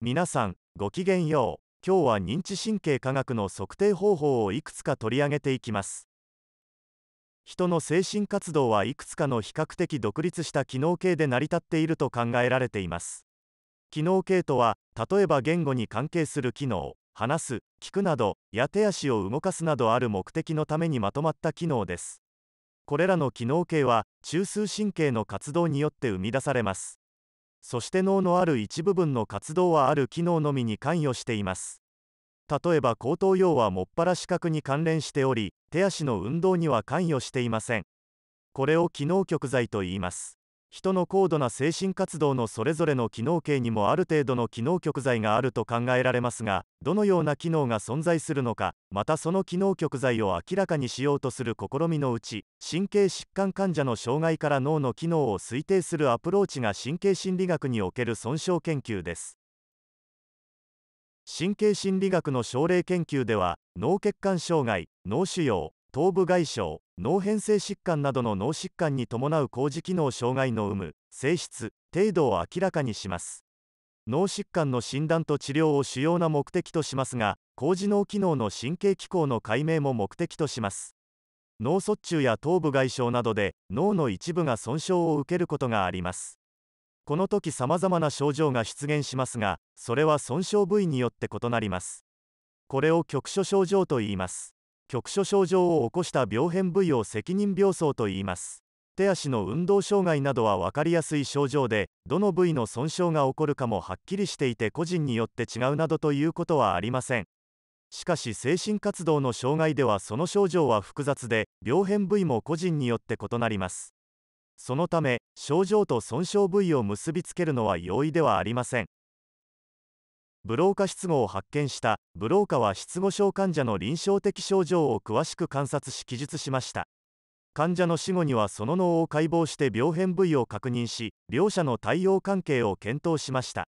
皆さんごきげんよう今日は認知神経科学の測定方法をいくつか取り上げていきます人の精神活動はいくつかの比較的独立した機能系で成り立っていると考えられています機能系とは例えば言語に関係する機能話す聞くなどや手足を動かすなどある目的のためにまとまった機能ですこれらの機能系は中枢神経の活動によって生み出されますそして脳のある一部分の活動はある機能のみに関与しています例えば後頭葉はもっぱら視覚に関連しており手足の運動には関与していませんこれを機能極剤と言います人の高度な精神活動のそれぞれの機能系にもある程度の機能極材があると考えられますがどのような機能が存在するのかまたその機能極材を明らかにしようとする試みのうち神経疾患患者の障害から脳の機能を推定するアプローチが神経心理学における損傷研究です神経心理学の症例研究では脳血管障害脳腫瘍頭部外傷脳変性疾患などの脳疾患に伴う工事機能障害の有無性質程度を明らかにします脳疾患の診断と治療を主要な目的としますが工事脳機能の神経機構の解明も目的とします脳卒中や頭部外傷などで脳の一部が損傷を受けることがありますこの時様々な症状が出現しますがそれは損傷部位によって異なりますこれを局所症状と言います局所症状を起こした病変部位を責任病巣と言います手足の運動障害などは分かりやすい症状でどの部位の損傷が起こるかもはっきりしていて個人によって違うなどということはありませんしかし精神活動の障害ではその症状は複雑で病変部位も個人によって異なりますそのため症状と損傷部位を結びつけるのは容易ではありませんブローカ失語を発見したブローカは失語症患者の臨床的症状を詳しく観察し記述しました患者の死後にはその脳を解剖して病変部位を確認し両者の対応関係を検討しました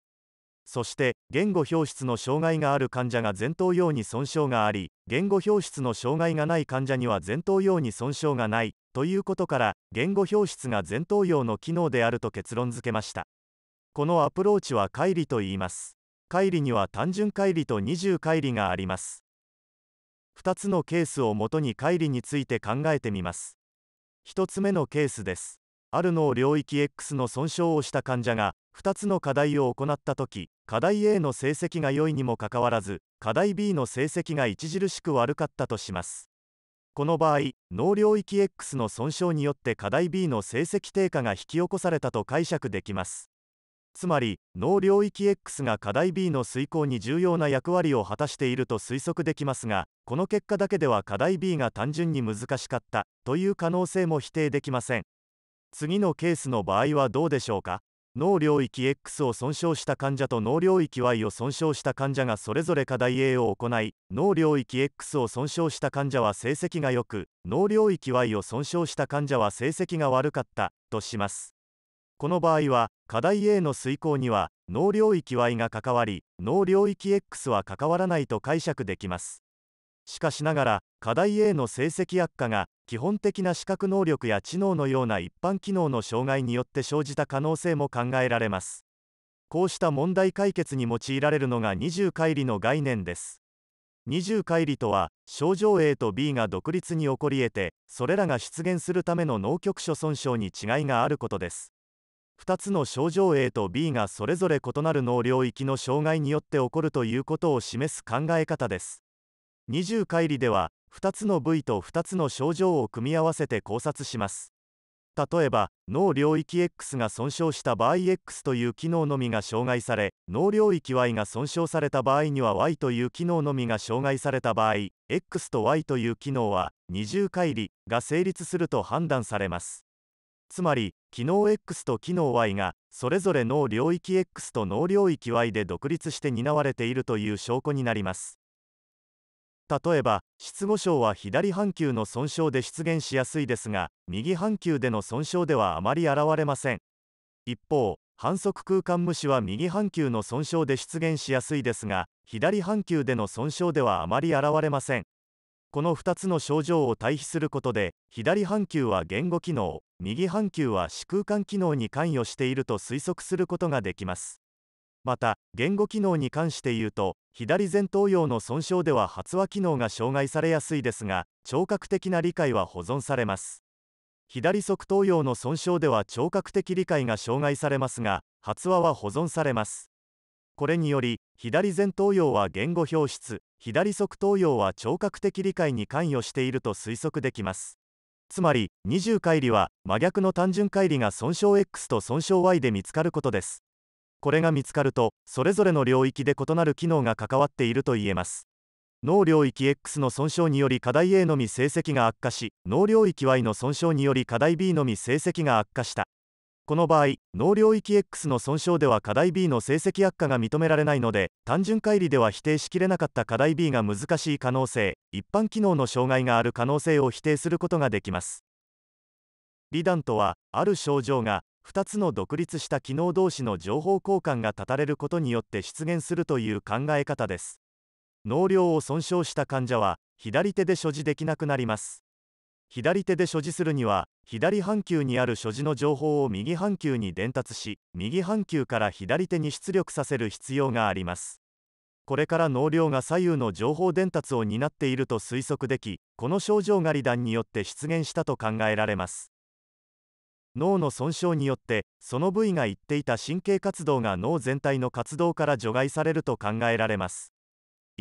そして言語表出の障害がある患者が前頭葉に損傷があり言語表出の障害がない患者には前頭葉に損傷がないということから言語表出が前頭葉の機能であると結論付けましたこのアプローチは乖離と言います乖離には単純乖離と二重乖離があります2つのケースをもとに乖離について考えてみます1つ目のケースですある脳領域 X の損傷をした患者が2つの課題を行った時課題 A の成績が良いにもかかわらず課題 B の成績が著しく悪かったとしますこの場合脳領域 X の損傷によって課題 B の成績低下が引き起こされたと解釈できますつまり脳領域 X が課題 B の遂行に重要な役割を果たしていると推測できますがこの結果だけでは課題 B が単純に難しかったという可能性も否定できません次のケースの場合はどうでしょうか脳領域 X を損傷した患者と脳領域 Y を損傷した患者がそれぞれ課題 A を行い脳領域 X を損傷した患者は成績が良く脳領域 Y を損傷した患者は成績が悪かったとしますこの場合は課題 A の遂行には脳領域 Y が関わり脳領域 X は関わらないと解釈できますしかしながら課題 A の成績悪化が基本的な視覚能力や知能のような一般機能の障害によって生じた可能性も考えられますこうした問題解決に用いられるのが二重乖離の概念です二重乖離とは症状 A と B が独立に起こり得てそれらが出現するための脳局所損傷に違いがあることです2つの症状 A と B がそれぞれ異なる脳領域の障害によって起こるということを示す考え方です二重回離では2つの部位と2つの症状を組み合わせて考察します例えば脳領域 X が損傷した場合 X という機能のみが障害され脳領域 Y が損傷された場合には Y という機能のみが障害された場合 X と Y という機能は二重乖離が成立すると判断されますつまり機能 X と機能 Y がそれぞれ脳領域 X と脳領域 Y で独立して担われているという証拠になります例えば失語症は左半球の損傷で出現しやすいですが右半球での損傷ではあまり現れません一方反則空間無視は右半球の損傷で出現しやすいですが左半球での損傷ではあまり現れませんこの2つの症状を対比することで左半球は言語機能右半球は視空間機能に関与していると推測することができますまた言語機能に関して言うと左前頭葉の損傷では発話機能が障害されやすいですが聴覚的な理解は保存されます左側頭葉の損傷では聴覚的理解が障害されますが発話は保存されますこれにより左前頭葉は言語表出左側頭葉は聴覚的理解に関与していると推測できますつまり二重回離は真逆の単純乖離が損傷 X と損傷 Y で見つかることですこれが見つかるとそれぞれの領域で異なる機能が関わっていると言えます脳領域 X の損傷により課題 A のみ成績が悪化し脳領域 Y の損傷により課題 B のみ成績が悪化したこの場合脳領域 X の損傷では課題 B の成績悪化が認められないので単純乖離では否定しきれなかった課題 B が難しい可能性一般機能の障害がある可能性を否定することができます離ダとはある症状が2つの独立した機能同士の情報交換が断たれることによって出現するという考え方です脳量を損傷した患者は左手で所持できなくなります左手で所持するには左半球にある所持の情報を右半球に伝達し右半球から左手に出力させる必要がありますこれから脳量が左右の情報伝達を担っていると推測できこの症状が離弾によって出現したと考えられます脳の損傷によってその部位が言っていた神経活動が脳全体の活動から除外されると考えられます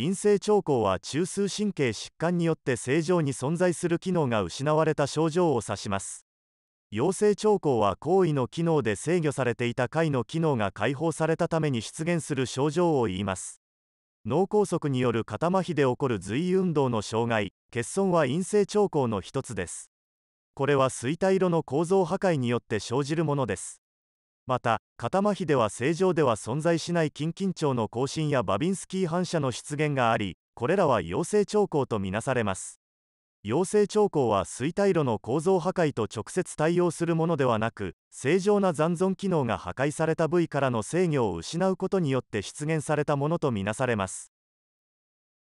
陰性兆候は中枢神経疾患によって正常に存在する機能が失われた症状を指します陽性兆候は行為の機能で制御されていた解の機能が解放されたために出現する症状を言います脳梗塞による肩麻痺で起こる随意運動の障害欠損は陰性兆候の一つですこれは衰退色の構造破壊によって生じるものですまた片麻痺では正常では存在しない筋緊張の更新やバビンスキー反射の出現がありこれらは陽性兆候とみなされます陽性兆候は衰退炉の構造破壊と直接対応するものではなく正常な残存機能が破壊された部位からの制御を失うことによって出現されたものとみなされます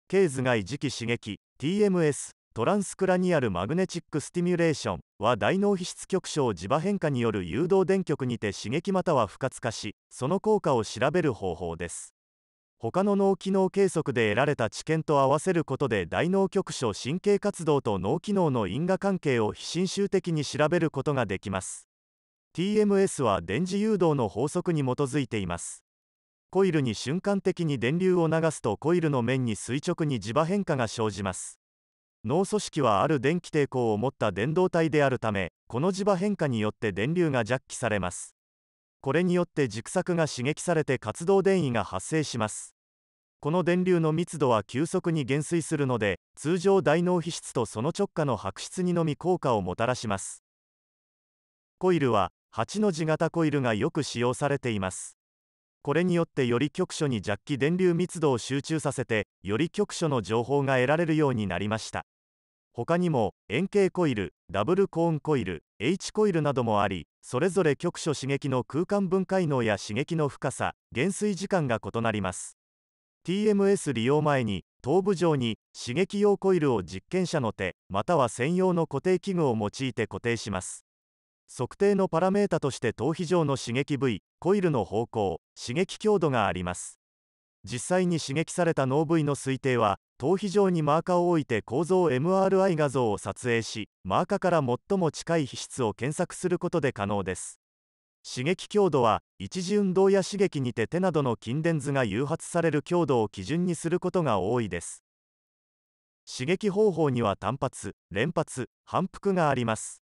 ケーズ磁気刺激 TMS トランスクラニアルマグネチックスティミュレーションは大脳皮質局所を磁場変化による誘導電極にて刺激または不活化しその効果を調べる方法です他の脳機能計測で得られた知見と合わせることで大脳局所神経活動と脳機能の因果関係を非侵襲的に調べることができます TMS は電磁誘導の法則に基づいていますコイルに瞬間的に電流を流すとコイルの面に垂直に磁場変化が生じます脳組織はある電気抵抗を持った電動体であるためこの磁場変化によって電流がジャッキされますこれによって軸索が刺激されて活動電位が発生しますこの電流の密度は急速に減衰するので通常大脳皮質とその直下の白質にのみ効果をもたらしますコイルは8の字型コイルがよく使用されていますこれによってより局所にジャッキ電流密度を集中させてより局所の情報が得られるようになりました他にも円形コイルダブルコーンコイル H コイルなどもありそれぞれ局所刺激の空間分解能や刺激の深さ減衰時間が異なります TMS 利用前に頭部上に刺激用コイルを実験者の手または専用の固定器具を用いて固定します測定のパラメータとして頭皮上の刺激部位コイルの方向刺激強度があります実際に刺激された脳部位の推定は頭皮上にマーカーを置いて構造 MRI 画像を撮影しマーカーから最も近い皮質を検索することで可能です刺激強度は一次運動や刺激にて手などの筋電図が誘発される強度を基準にすることが多いです刺激方法には単発連発反復があります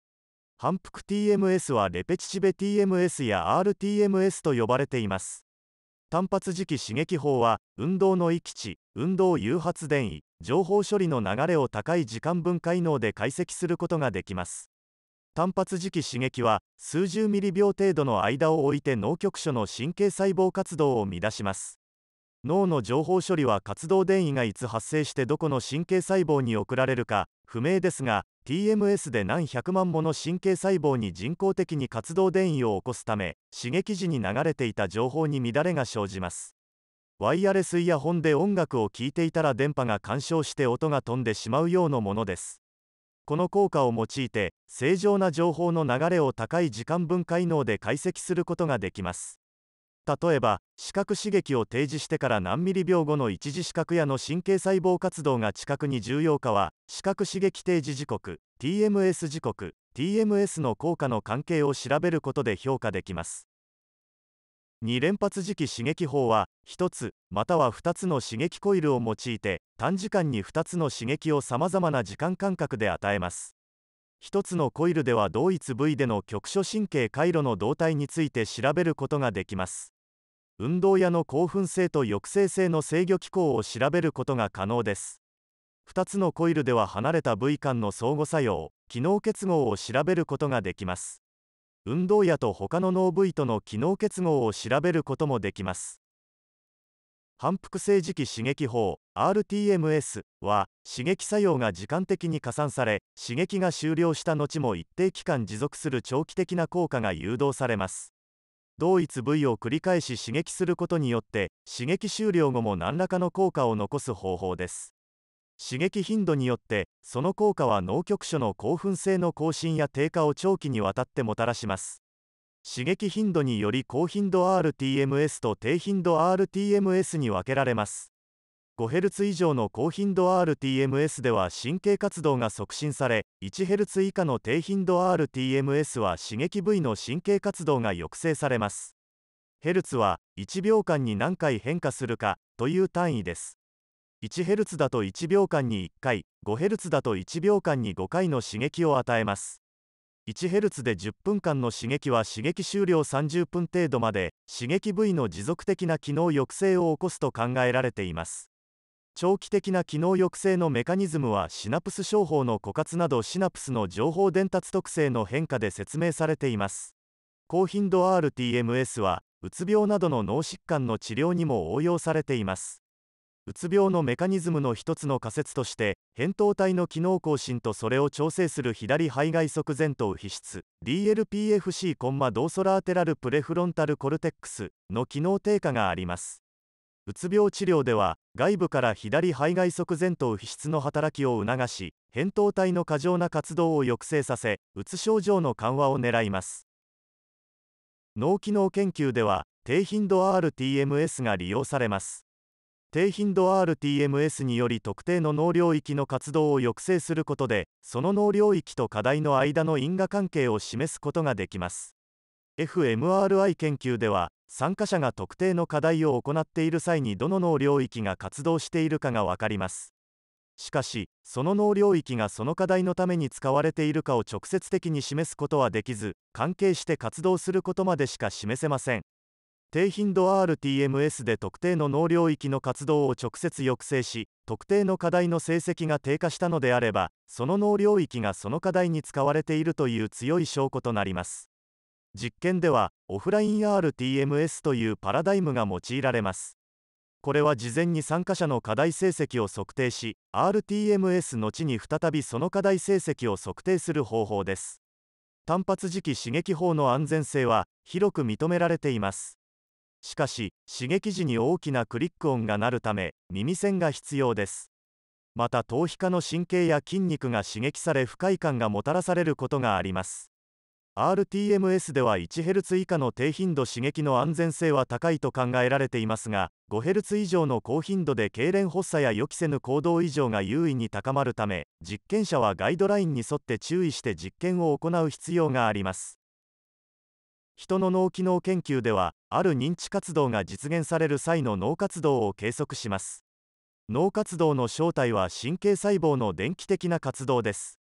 反復 TMS はレペチシベ TMS や RTMS と呼ばれています単発時期刺激法は運動の域値運動誘発電位情報処理の流れを高い時間分解能で解析することができます単発磁気刺激は数十ミリ秒程度の間を置いて脳局所の神経細胞活動を乱します脳の情報処理は活動電位がいつ発生してどこの神経細胞に送られるか不明ですが TMS で何百万もの神経細胞に人工的に活動電位を起こすため刺激時に流れていた情報に乱れが生じますワイヤレスイヤホンで音楽を聴いていたら電波が干渉して音が飛んでしまうようなものですこの効果を用いて正常な情報の流れを高い時間分解能で解析することができます例えば視覚刺激を提示してから何ミリ秒後の一次視覚やの神経細胞活動が近くに重要かは視覚刺激提示時刻 TMS 時刻 TMS の効果の関係を調べることで評価できます2連発磁気刺激法は1つまたは2つの刺激コイルを用いて短時間に2つの刺激をさまざまな時間間隔で与えます1つのコイルでは同一部位での局所神経回路の動態について調べることができます運動やの興奮性と抑制性の制御機構を調べることが可能です2つのコイルでは離れた部位間の相互作用機能結合を調べることができます運動やと他の脳部位との機能結合を調べることもできます反復性磁気刺激法 RTMS は刺激作用が時間的に加算され刺激が終了した後も一定期間持続する長期的な効果が誘導されます同一部位を繰り返し刺激することによって刺激終了後も何らかの効果を残す方法です刺激頻度によってその効果は脳局所の興奮性の更新や低下を長期にわたってもたらします刺激頻度により高頻度 RTMS と低頻度 RTMS に分けられます 5Hz 以上の高頻度 RTMS では神経活動が促進され 1Hz 以下の低頻度 RTMS は刺激部位の神経活動が抑制されますヘルツは1秒間に何回変化するかという単位です 1Hz だと1秒間に1回 5Hz だと1秒間に5回の刺激を与えます 1Hz で10分間の刺激は刺激終了30分程度まで刺激部位の持続的な機能抑制を起こすと考えられています長期的な機能抑制のメカニズムはシナプス商法の枯渇などシナプスの情報伝達特性の変化で説明されています高頻度 RTMS はうつ病などの脳疾患の治療にも応用されていますうつ病のメカニズムの一つの仮説として扁桃体の機能更新とそれを調整する左肺外側前頭皮質 DLPFC コンマドーソラーテラルプレフロンタルコルテックスの機能低下がありますうつ病治療では外部から左肺外側前頭皮質の働きを促し扁桃体の過剰な活動を抑制させうつ症状の緩和を狙います脳機能研究では低頻度 RTMS が利用されます低頻度 RTMS により特定の能領域の活動を抑制することでその能領域と課題の間の因果関係を示すことができます fMRI 研究では参加者が特定の課題を行っている際にどの能領域が活動しているかが分かりますしかしその能領域がその課題のために使われているかを直接的に示すことはできず関係して活動することまでしか示せません低頻度 RTMS で特定の脳領域の活動を直接抑制し特定の課題の成績が低下したのであればその脳領域がその課題に使われているという強い証拠となります実験ではオフライン RTMS というパラダイムが用いられますこれは事前に参加者の課題成績を測定し RTMS 後に再びその課題成績を測定する方法です単発磁気刺激法の安全性は広く認められていますしかし刺激時に大きなクリック音が鳴るため耳栓が必要ですまた頭皮下の神経や筋肉が刺激され不快感がもたらされることがあります RTMS では 1Hz 以下の低頻度刺激の安全性は高いと考えられていますが 5Hz 以上の高頻度で痙攣発作や予期せぬ行動異常が優位に高まるため実験者はガイドラインに沿って注意して実験を行う必要があります人の脳機能研究ではある認知活動が実現される際の脳活動を計測します脳活動の正体は神経細胞の電気的な活動です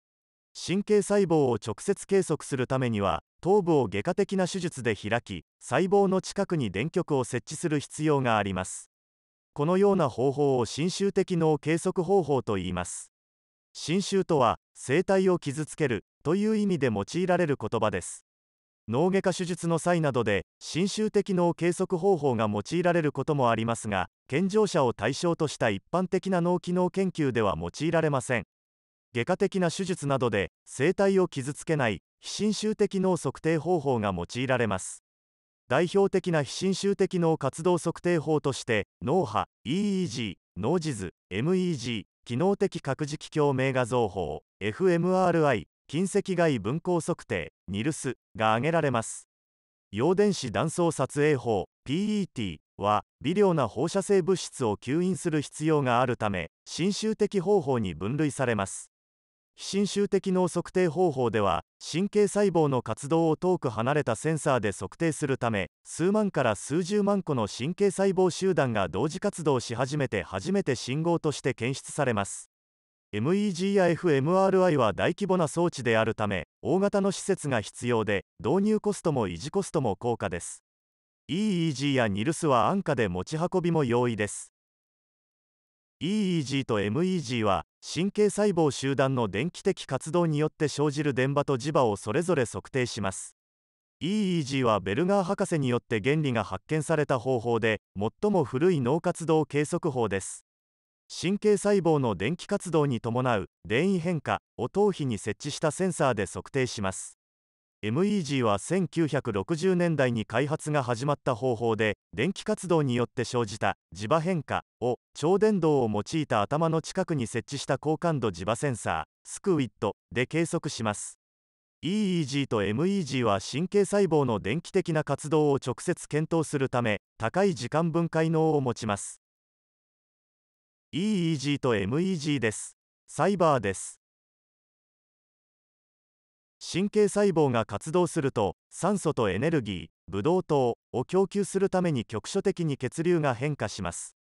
神経細胞を直接計測するためには頭部を外科的な手術で開き細胞の近くに電極を設置する必要がありますこのような方法を侵襲的脳計測方法と言います侵襲とは生体を傷つけるという意味で用いられる言葉です脳外科手術の際などで侵襲的脳計測方法が用いられることもありますが健常者を対象とした一般的な脳機能研究では用いられません外科的な手術などで生体を傷つけない非侵襲的脳測定方法が用いられます代表的な非侵襲的脳活動測定法として脳波 EEG 脳地図 MEG 機能的核磁気共鳴画像法 FMRI 近赤外分光測定ニルスが挙げられます陽電子断層撮影法 PET は微量な放射性物質を吸引する必要があるため侵襲的方法に分類されます非侵襲的脳測定方法では神経細胞の活動を遠く離れたセンサーで測定するため数万から数十万個の神経細胞集団が同時活動し始めて初めて信号として検出されます MEGIFMRI は大規模な装置であるため大型の施設が必要で導入コストも維持コストも高価です EEG や n i l s は安価で持ち運びも容易です EEG と MEG は神経細胞集団の電気的活動によって生じる電波と磁場をそれぞれ測定します EEG はベルガー博士によって原理が発見された方法で最も古い脳活動計測法です神経細胞の電気活動に伴う電位変化を頭皮に設置したセンサーで測定します MEG は1960年代に開発が始まった方法で電気活動によって生じた磁場変化を超電導を用いた頭の近くに設置した高感度磁場センサースクウィットで計測します EEG と MEG は神経細胞の電気的な活動を直接検討するため高い時間分解能を持ちます EEG と MEG です。サイバーです。神経細胞が活動すると酸素とエネルギーブドウ糖を供給するために局所的に血流が変化します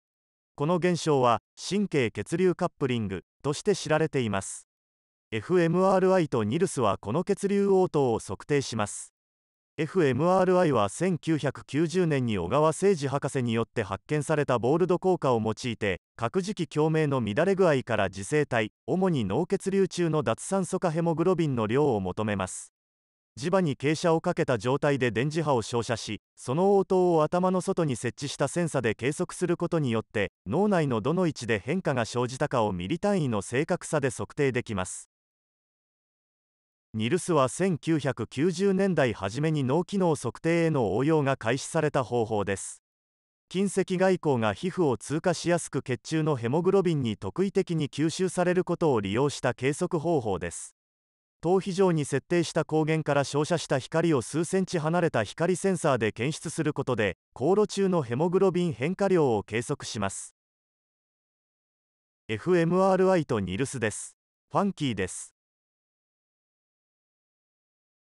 この現象は神経血流カップリングとして知られています fMRI と NILS はこの血流応答を測定します FMRI は1990年に小川誠二博士によって発見されたボールド効果を用いて核磁気共鳴の乱れ具合から磁生体主に脳血流中の脱酸素化ヘモグロビンの量を求めます磁場に傾斜をかけた状態で電磁波を照射しその応答を頭の外に設置したセンサで計測することによって脳内のどの位置で変化が生じたかをミリ単位の正確さで測定できますニルスは1990年代初めに脳機能測定への応用が開始された方法です近赤外光が皮膚を通過しやすく血中のヘモグロビンに特異的に吸収されることを利用した計測方法です頭皮上に設定した光源から照射した光を数センチ離れた光センサーで検出することで航路中のヘモグロビン変化量を計測します FMRI とニルスですファンキーです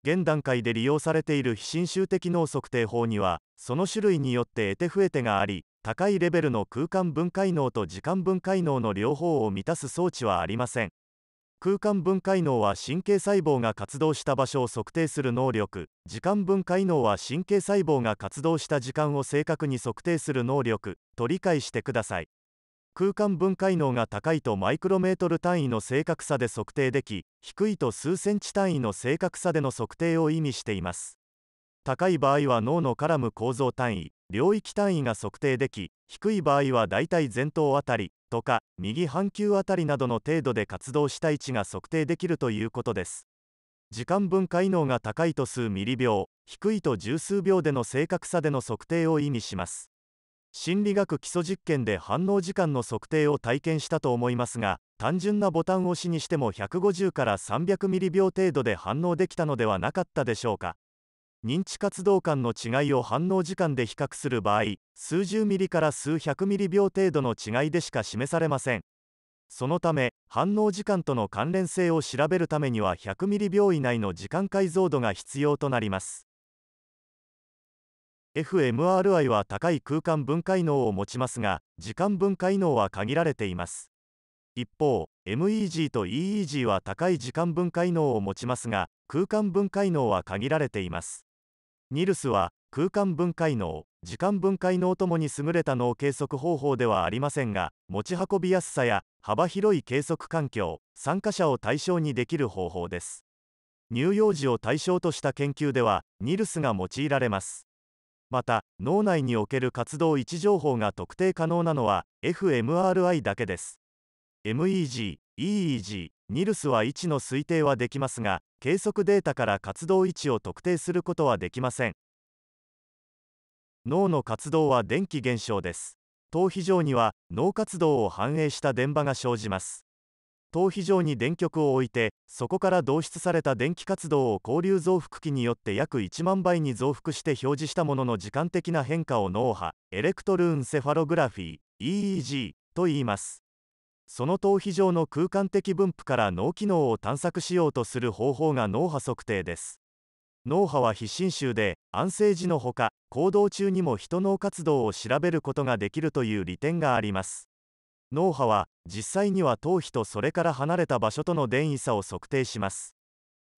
現段階で利用されている非侵襲的脳測定法にはその種類によって得手不得手があり高いレベルの空間分解能と時間分解能の両方を満たす装置はありません空間分解能は神経細胞が活動した場所を測定する能力時間分解能は神経細胞が活動した時間を正確に測定する能力と理解してください空間分解能が高いとマイクロメートル単位の正確さで測定でき低いと数センチ単位の正確さでの測定を意味しています高い場合は脳の絡む構造単位領域単位が測定でき低い場合はだいたい前頭あたりとか右半球あたりなどの程度で活動した位置が測定できるということです時間分解能が高いと数ミリ秒低いと十数秒での正確さでの測定を意味します心理学基礎実験で反応時間の測定を体験したと思いますが単純なボタン押しにしても150から300ミリ秒程度で反応できたのではなかったでしょうか認知活動間の違いを反応時間で比較する場合数十ミリから数百ミリ秒程度の違いでしか示されませんそのため反応時間との関連性を調べるためには100ミリ秒以内の時間解像度が必要となります FMRI は高い空間分解能を持ちますが時間分解能は限られています一方 MEG と EEG は高い時間分解能を持ちますが空間分解能は限られていますニルスは空間分解能時間分解能ともに優れた脳計測方法ではありませんが持ち運びやすさや幅広い計測環境参加者を対象にできる方法です乳幼児を対象とした研究ではニルスが用いられますまた脳内における活動位置情報が特定可能なのは fMRI だけです MEG、EEG、ニルスは位置の推定はできますが計測データから活動位置を特定することはできません脳の活動は電気現象です頭皮上には脳活動を反映した電場が生じます頭皮上に電極を置いてそこから導出された電気活動を交流増幅器によって約1万倍に増幅して表示したものの時間的な変化を脳波エレクトルーンセファログラフィー EEG と言いますその頭皮上の空間的分布から脳機能を探索しようとする方法が脳波測定です脳波は非侵襲で安静時のほか行動中にも人脳活動を調べることができるという利点があります脳波は実際には頭皮とそれから離れた場所との電位差を測定します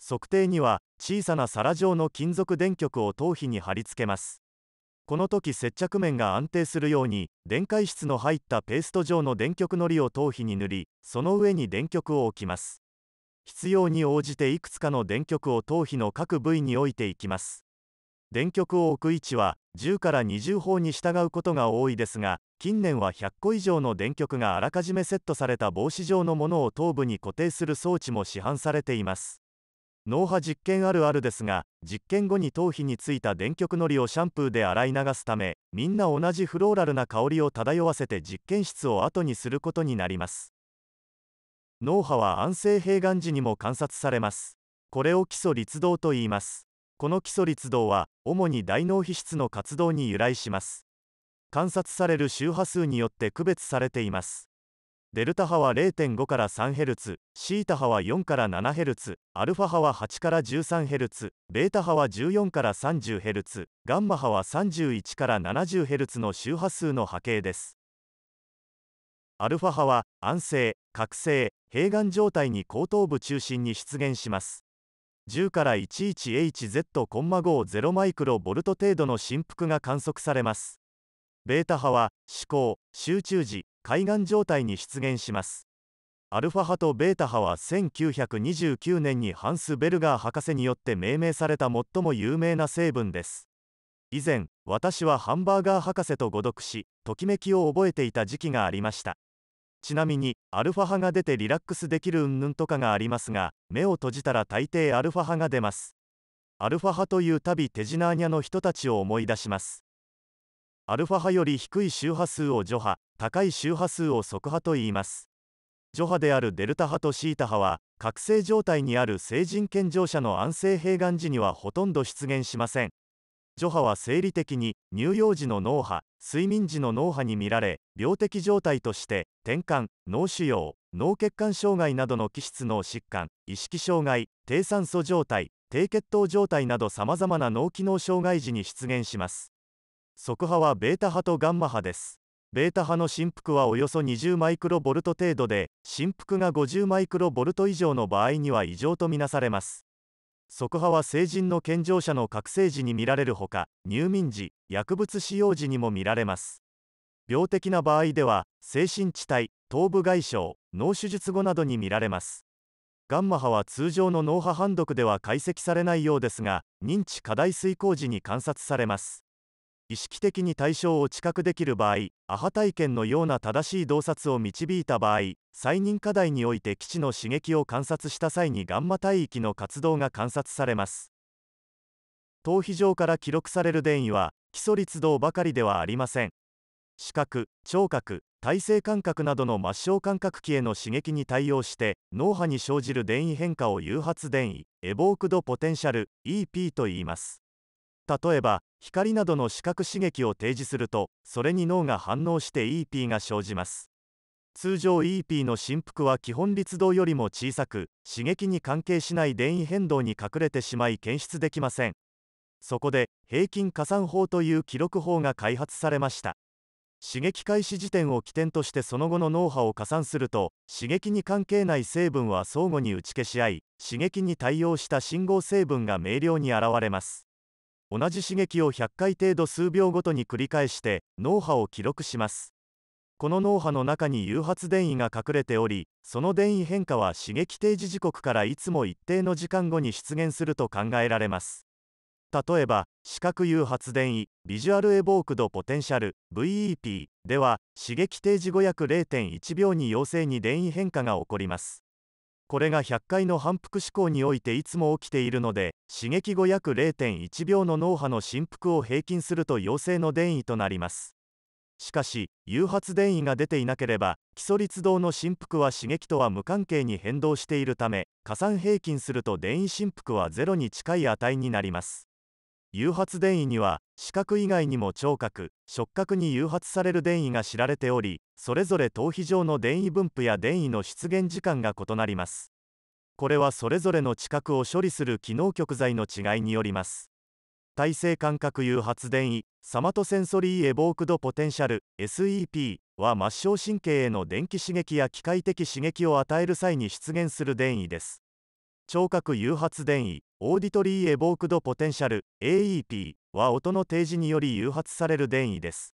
測定には小さな皿状の金属電極を頭皮に貼り付けますこの時接着面が安定するように電解質の入ったペースト状の電極のりを頭皮に塗りその上に電極を置きます必要に応じていくつかの電極を頭皮の各部位に置いていきます電極を置く位置は10から20方に従うことが多いですが近年は100個以上の電極があらかじめセットされた帽子状のものを頭部に固定する装置も市販されています脳波実験あるあるですが実験後に頭皮についた電極のりをシャンプーで洗い流すためみんな同じフローラルな香りを漂わせて実験室を後にすることになります脳波は安静閉眼時にも観察されますこれを基礎律動と言いますこの基礎律動は主に大脳皮質の活動に由来します観察される周波数によって区別されていますデルタ波は0.5から 3Hz、シータ波は4から 7Hz、アルファ波は8から 13Hz、ベータ波は14から 30Hz、ガンマ波は31から 70Hz の周波数の波形です。アルファ波は安静、覚醒、併願状態に後頭部中心に出現します。10から 11HZ,5 マイクロボルト程度の振幅が観測されます。ベータ波は思考、集中時、海岸状態に出現します。アルファ波とベータ波は1929年にハンス・ベルガー博士によって命名された最も有名な成分です。以前、私はハンバーガー博士と誤読し、ときめきを覚えていた時期がありました。ちなみにアルファ波が出てリラックスできるうんぬんとかがありますが目を閉じたら大抵アルファ波が出ますアルファ波というたび手品ニャの人たちを思い出しますアルファ波より低い周波数を除波高い周波数を速波と言います除波であるデルタ波とシータ波は覚醒状態にある成人健常者の安静併願時にはほとんど出現しません除波は生理的に乳幼児の脳波睡眠時の脳波に見られ病的状態として転換脳腫瘍脳血管障害などの気質脳疾患意識障害低酸素状態低血糖状態などさまざまな脳機能障害時に出現します側波はベータ波とガンマ波ですベータ波の振幅はおよそ20マイクロボルト程度で振幅が50マイクロボルト以上の場合には異常とみなされます即破は成人の健常者の覚醒時に見られるほか入眠時薬物使用時にも見られます病的な場合では精神地帯頭部外傷脳手術後などに見られますガンマ波は通常の脳波判読では解析されないようですが認知過大遂行時に観察されます意識的に対象を知覚できる場合アハ体験のような正しい洞察を導いた場合再認課題において基地の刺激を観察した際にガンマ帯域の活動が観察されます頭皮上から記録される電位は基礎律動ばかりではありません視覚聴覚体制感覚などの末梢感覚器への刺激に対応して脳波に生じる電位変化を誘発電位エボークドポテンシャル EP と言います例えば光などの視覚刺激を提示するとそれに脳が反応して EP が生じます通常 EP の振幅は基本律動よりも小さく刺激に関係しない電位変動に隠れてしまい検出できませんそこで平均加算法という記録法が開発されました刺激開始時点を起点としてその後の脳波を加算すると刺激に関係ない成分は相互に打ち消し合い刺激に対応した信号成分が明瞭に現れます同じ刺激を100回程度数秒ごとに繰り返して脳波を記録しますこの脳波の中に誘発電位が隠れておりその電位変化は刺激提示時刻からいつも一定の時間後に出現すると考えられます例えば視覚誘発電位ビジュアルエボークドポテンシャル VEP では刺激提示後約0.1秒に陽性に電位変化が起こりますこれが100回の反復思考においていつも起きているので刺激後約0.1秒の脳波の振幅を平均すると陽性の電位となりますしかし誘発電位が出ていなければ基礎律動の振幅は刺激とは無関係に変動しているため加算平均すると電位振幅はゼロに近い値になります誘発電位には視覚以外にも聴覚触覚に誘発される電位が知られておりそれぞれ頭皮上の電位分布や電位の出現時間が異なりますこれはそれぞれの知覚を処理する機能局材の違いによります耐性感覚誘発電位サマトセンソリーエボークドポテンシャル SEP は末梢神経への電気刺激や機械的刺激を与える際に出現する電位です聴覚誘発電位オーディトリー・エボークド・ポテンシャル AEP は音の提示により誘発される電位です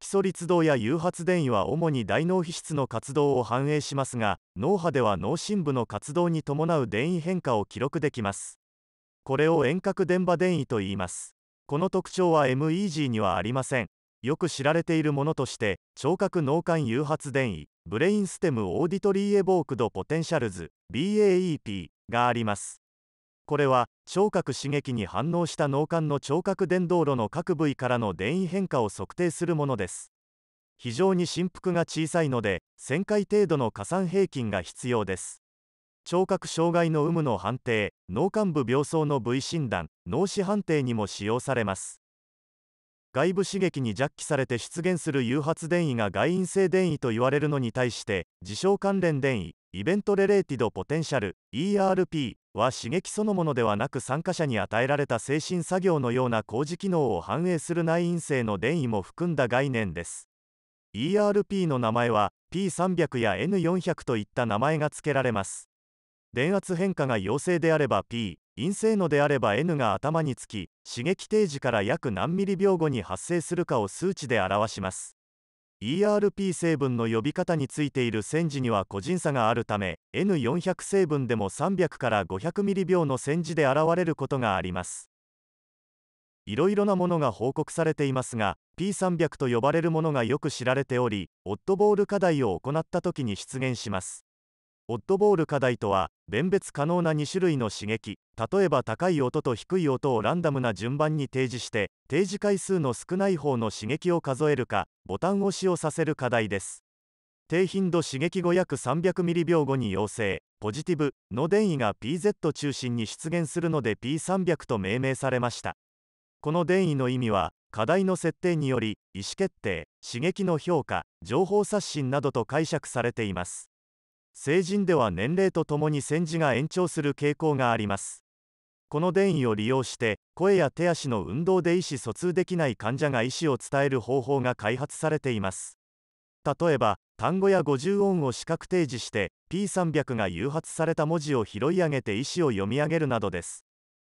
基礎律動や誘発電位は主に大脳皮質の活動を反映しますが脳波では脳深部の活動に伴う電位変化を記録できますこれを遠隔電波電位と言いますこの特徴は MEG にはありませんよく知られているものとして聴覚脳幹誘発電位ブレインステムオーディトリーエボークドポテンシャルズ BAEP がありますこれは聴覚刺激に反応した脳幹の聴覚伝導路の各部位からの電位変化を測定するものです非常に振幅が小さいので1000回程度の加算平均が必要です聴覚障害の有無の判定脳幹部病巣の部位診断脳死判定にも使用されます外部刺激に弱気されて出現する誘発電位が外因性電位と言われるのに対して事象関連電位イベントレレーティドポテンシャル ERP は刺激そのものではなく参加者に与えられた精神作業のような工事機能を反映する内因性の電位も含んだ概念です ERP の名前は P300 や N400 といった名前が付けられます電圧変化が陽性であれば P 陰性のであれば N が頭につき刺激定時から約何ミリ秒後に発生するかを数値で表します ERP 成分の呼び方についている煎じには個人差があるため N400 成分でも300から500ミリ秒の煎じで現れることがありますいろいろなものが報告されていますが P300 と呼ばれるものがよく知られておりオットボール課題を行った時に出現しますホットボール課題とは弁別可能な2種類の刺激例えば高い音と低い音をランダムな順番に提示して提示回数の少ない方の刺激を数えるかボタン押しをさせる課題です低頻度刺激後約300ミリ秒後に陽性ポジティブの電位が PZ 中心に出現するので P300 と命名されましたこの電位の意味は課題の設定により意思決定刺激の評価情報刷新などと解釈されています成人では年齢とともに戦時が延長する傾向がありますこの電位を利用して声や手足の運動で意思疎通できない患者が意思を伝える方法が開発されています例えば単語や五十音を視覚提示して P300 が誘発された文字を拾い上げて意思を読み上げるなどです